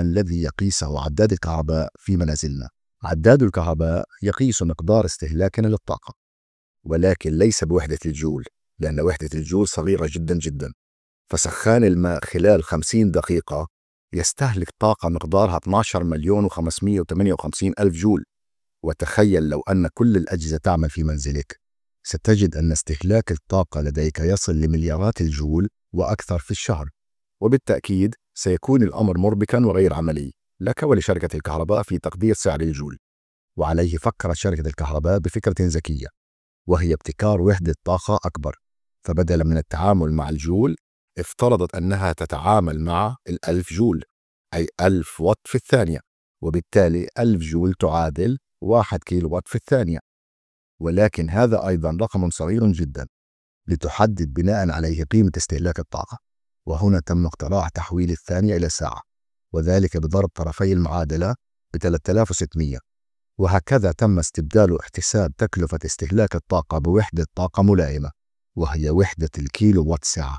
الزمان الذي يقيسه عداد الكهرباء في منازلنا؟ عداد الكهرباء يقيس مقدار استهلاكنا للطاقة ولكن ليس بوحدة الجول لأن وحدة الجول صغيرة جدا جدا فسخان الماء خلال 50 دقيقة يستهلك طاقة مقدارها 12 مليون و558 ألف جول وتخيل لو أن كل الأجهزة تعمل في منزلك ستجد أن استهلاك الطاقة لديك يصل لمليارات الجول وأكثر في الشهر وبالتأكيد سيكون الأمر مربكا وغير عملي لك ولشركة الكهرباء في تقدير سعر الجول وعليه فكرت شركة الكهرباء بفكرة ذكية وهي ابتكار وحدة طاقة أكبر فبدلا من التعامل مع الجول افترضت أنها تتعامل مع الألف جول أي ألف وات في الثانية وبالتالي ألف جول تعادل واحد كيلو وات في الثانية ولكن هذا أيضا رقم صغير جدا لتحدد بناء عليه قيمة استهلاك الطاقة وهنا تم اقتراح تحويل الثانية إلى ساعة وذلك بضرب طرفي المعادلة ب 3600 وهكذا تم استبدال احتساب تكلفة استهلاك الطاقة بوحدة طاقة ملائمة وهي وحدة الكيلو وات ساعة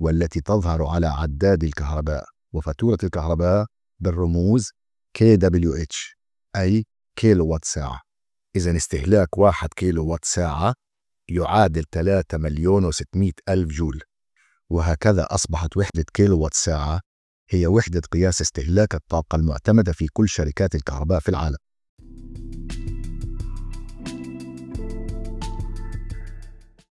والتي تظهر على عداد الكهرباء وفاتورة الكهرباء بالرموز KWH أي كيلو وات ساعة إذا استهلاك واحد كيلو وات ساعة يعادل 3 مليون و600 ألف جول وهكذا أصبحت وحدة كيلو وات ساعة هي وحدة قياس استهلاك الطاقة المعتمدة في كل شركات الكهرباء في العالم